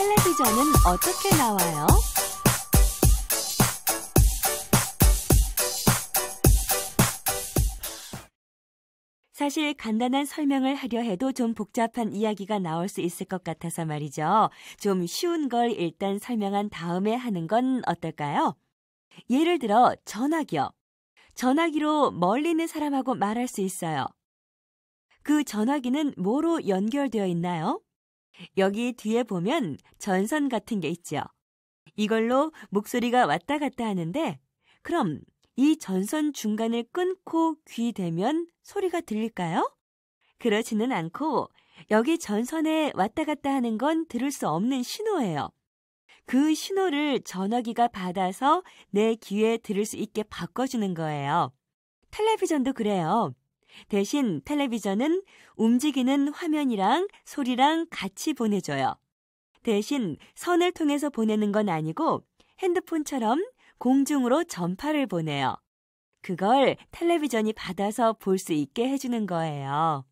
텔레비전은 어떻게 나와요? 사실 간단한 설명을 하려 해도 좀 복잡한 이야기가 나올 수 있을 것 같아서 말이죠. 좀 쉬운 걸 일단 설명한 다음에 하는 건 어떨까요? 예를 들어 전화기요. 전화기로 멀리 있는 사람하고 말할 수 있어요. 그 전화기는 뭐로 연결되어 있나요? 여기 뒤에 보면 전선 같은 게 있죠. 이걸로 목소리가 왔다 갔다 하는데 그럼 이 전선 중간을 끊고 귀 대면 소리가 들릴까요? 그렇지는 않고 여기 전선에 왔다 갔다 하는 건 들을 수 없는 신호예요. 그 신호를 전화기가 받아서 내 귀에 들을 수 있게 바꿔주는 거예요. 텔레비전도 그래요. 대신 텔레비전은 움직이는 화면이랑 소리랑 같이 보내줘요. 대신 선을 통해서 보내는 건 아니고 핸드폰처럼 공중으로 전파를 보내요. 그걸 텔레비전이 받아서 볼 수 있게 해주는 거예요.